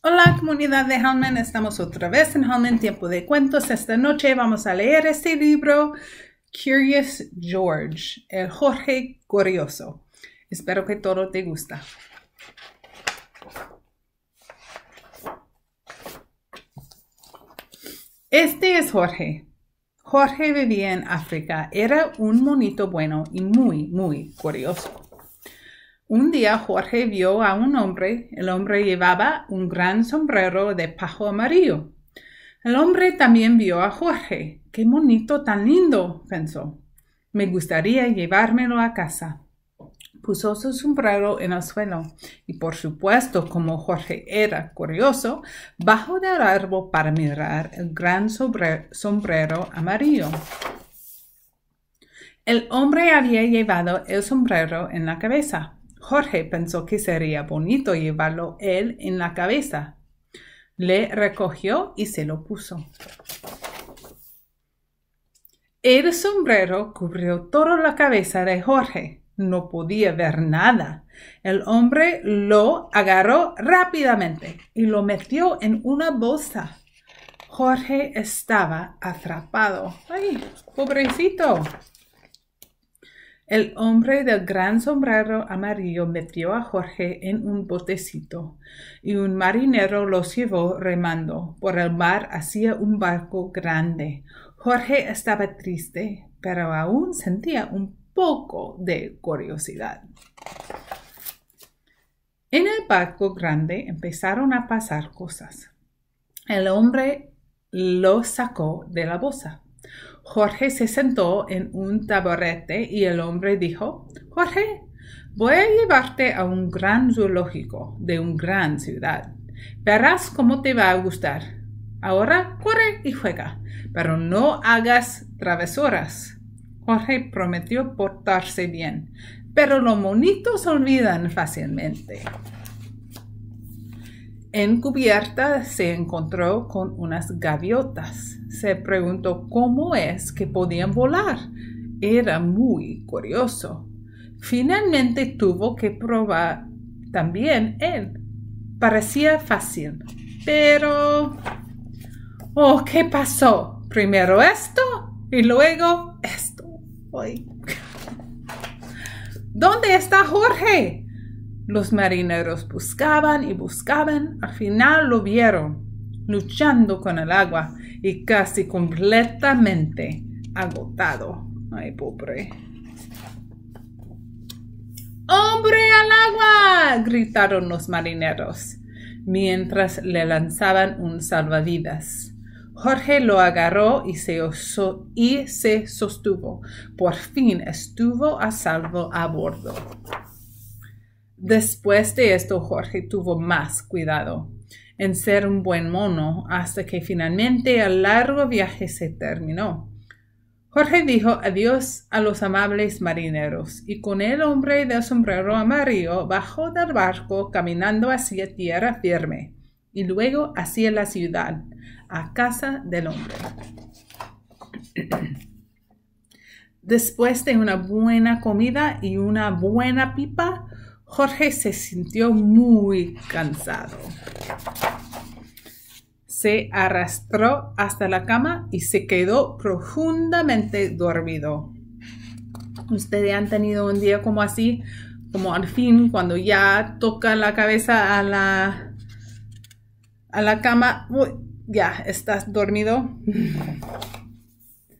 Hola comunidad de Hellman, estamos otra vez en Hellman Tiempo de Cuentos. Esta noche vamos a leer este libro, Curious George, el Jorge Curioso. Espero que todo te gusta. Este es Jorge. Jorge vivía en África, era un monito bueno y muy, muy curioso. Un día Jorge vio a un hombre. El hombre llevaba un gran sombrero de pajo amarillo. El hombre también vio a Jorge. ¡Qué monito tan lindo! pensó. Me gustaría llevármelo a casa. Puso su sombrero en el suelo y, por supuesto, como Jorge era curioso, bajó del árbol para mirar el gran sombrero amarillo. El hombre había llevado el sombrero en la cabeza, Jorge pensó que sería bonito llevarlo él en la cabeza. Le recogió y se lo puso. El sombrero cubrió toda la cabeza de Jorge. No podía ver nada. El hombre lo agarró rápidamente y lo metió en una bolsa. Jorge estaba atrapado. ¡Ay, pobrecito! El hombre del gran sombrero amarillo metió a Jorge en un botecito y un marinero los llevó remando por el mar hacia un barco grande. Jorge estaba triste, pero aún sentía un poco de curiosidad. En el barco grande empezaron a pasar cosas. El hombre lo sacó de la bolsa Jorge se sentó en un taburete y el hombre dijo, Jorge, voy a llevarte a un gran zoológico de una gran ciudad. Verás cómo te va a gustar. Ahora corre y juega, pero no hagas travesuras. Jorge prometió portarse bien, pero los monitos olvidan fácilmente. En cubierta se encontró con unas gaviotas. Se preguntó cómo es que podían volar. Era muy curioso. Finalmente tuvo que probar también él. Parecía fácil, pero... Oh, ¿qué pasó? Primero esto y luego esto. Ay. ¿Dónde está Jorge? Los marineros buscaban y buscaban, al final lo vieron, luchando con el agua y casi completamente agotado. Ay, pobre. ¡Hombre al agua! gritaron los marineros mientras le lanzaban un salvavidas. Jorge lo agarró y se, y se sostuvo. Por fin estuvo a salvo a bordo. Después de esto, Jorge tuvo más cuidado en ser un buen mono hasta que finalmente el largo viaje se terminó. Jorge dijo adiós a los amables marineros y con el hombre del sombrero amarillo bajó del barco caminando hacia tierra firme y luego hacia la ciudad, a casa del hombre. Después de una buena comida y una buena pipa, Jorge se sintió muy cansado. Se arrastró hasta la cama y se quedó profundamente dormido. Ustedes han tenido un día como así, como al fin, cuando ya toca la cabeza a la, a la cama, ya estás dormido.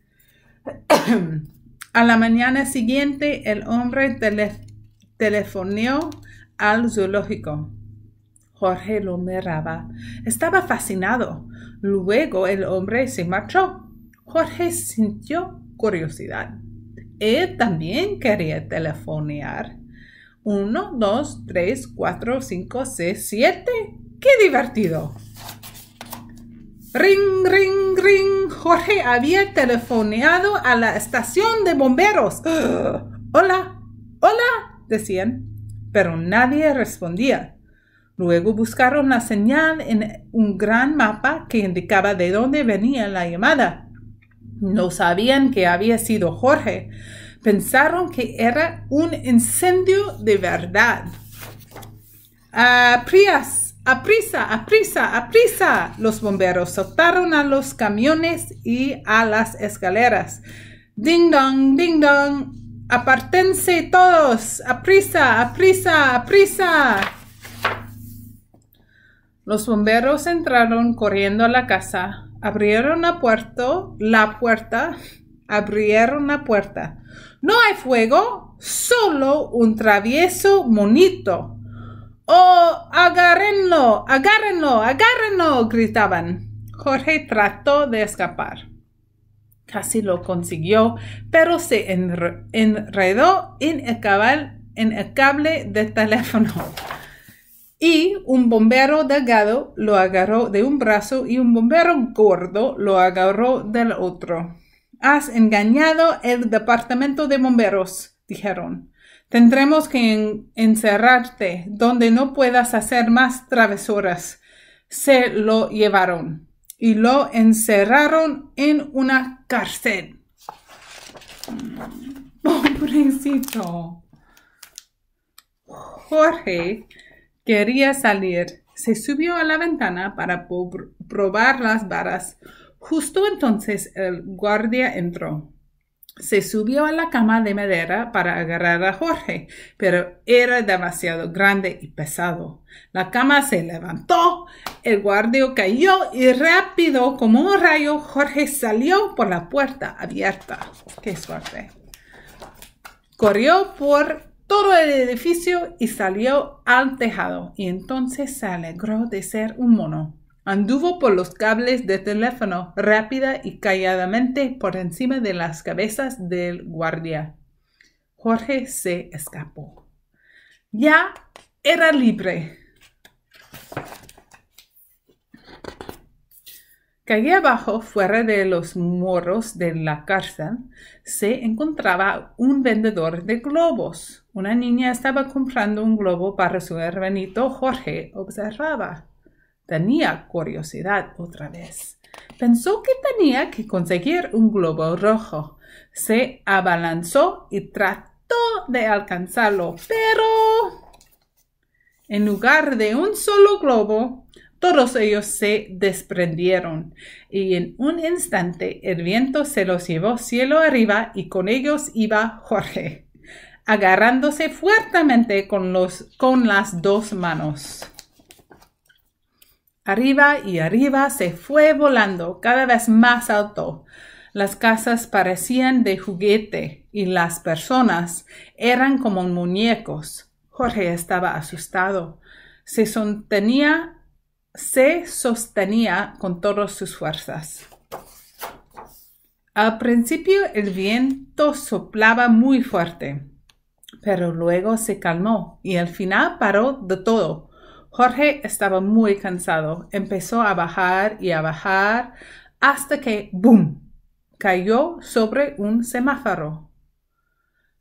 a la mañana siguiente, el hombre tele telefoneó al zoológico. Jorge lo miraba. Estaba fascinado. Luego el hombre se marchó. Jorge sintió curiosidad. Él también quería telefonear. Uno, dos, tres, cuatro, cinco, seis, siete. ¡Qué divertido! Ring, ring, ring. Jorge había telefoneado a la estación de bomberos. ¡Ah! Hola, hola, decían, pero nadie respondía. Luego buscaron la señal en un gran mapa que indicaba de dónde venía la llamada. No sabían que había sido Jorge. Pensaron que era un incendio de verdad. ¡A ¡A ¡Aprisa! ¡Aprisa! ¡Aprisa! Los bomberos saltaron a los camiones y a las escaleras. ¡Ding dong! ¡Ding dong! Apartense todos, prisa! ¡A prisa! Los bomberos entraron corriendo a la casa, abrieron la puerta, la puerta, abrieron la puerta. No hay fuego, solo un travieso monito. ¡Oh, agárrenlo, agárrenlo, agárrenlo! gritaban. Jorge trató de escapar. Casi lo consiguió, pero se enredó en el, cable de teléfono. Y un bombero delgado lo agarró de un brazo y un bombero gordo lo agarró del otro. Has engañado el departamento de bomberos, dijeron. Tendremos que encerrarte donde no puedas hacer más travesuras. Se lo llevaron y lo encerraron en una cárcel. Mm, pobrecito. Jorge quería salir. Se subió a la ventana para probar las varas. Justo entonces el guardia entró. Se subió a la cama de madera para agarrar a Jorge, pero era demasiado grande y pesado. La cama se levantó, el guardia cayó y rápido como un rayo Jorge salió por la puerta abierta. ¡Qué suerte! Corrió por todo el edificio y salió al tejado y entonces se alegró de ser un mono. Anduvo por los cables de teléfono rápida y calladamente por encima de las cabezas del guardia. Jorge se escapó. Ya era libre. Calle abajo, fuera de los morros de la cárcel, se encontraba un vendedor de globos. Una niña estaba comprando un globo para su hermanito Jorge, observaba. Tenía curiosidad otra vez. Pensó que tenía que conseguir un globo rojo. Se abalanzó y trató de alcanzarlo, pero... En lugar de un solo globo, todos ellos se desprendieron y en un instante el viento se los llevó cielo arriba y con ellos iba Jorge, agarrándose fuertemente con, los, con las dos manos. Arriba y arriba se fue volando cada vez más alto. Las casas parecían de juguete y las personas eran como muñecos. Jorge estaba asustado. Se sostenía, se sostenía con todas sus fuerzas. Al principio el viento soplaba muy fuerte, pero luego se calmó y al final paró de todo Jorge estaba muy cansado. Empezó a bajar y a bajar hasta que, ¡boom!, cayó sobre un semáforo.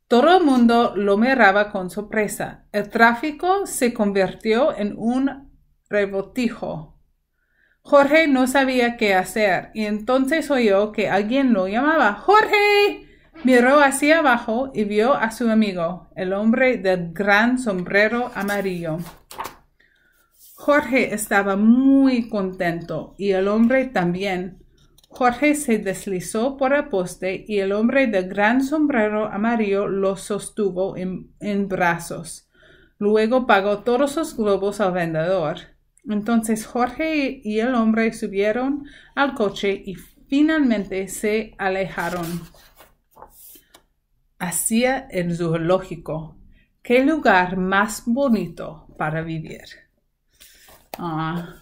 Todo el mundo lo miraba con sorpresa. El tráfico se convirtió en un rebotijo. Jorge no sabía qué hacer y entonces oyó que alguien lo llamaba. ¡Jorge! Miró hacia abajo y vio a su amigo, el hombre del gran sombrero amarillo. Jorge estaba muy contento y el hombre también. Jorge se deslizó por el poste y el hombre de gran sombrero amarillo lo sostuvo en, brazos. Luego pagó todos los globos al vendedor. Entonces Jorge y el hombre subieron al coche y finalmente se alejaron Hacía el zoológico. ¿Qué lugar más bonito para vivir? Ah,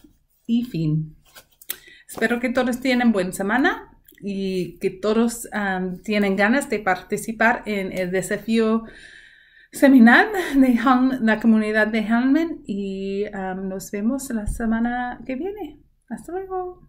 y fin. Espero que todos tienen buena semana y que todos ah, tienen ganas de participar en el desafío seminal de la comunidad de Hanmen y ah, nos vemos la semana que viene. Hasta luego.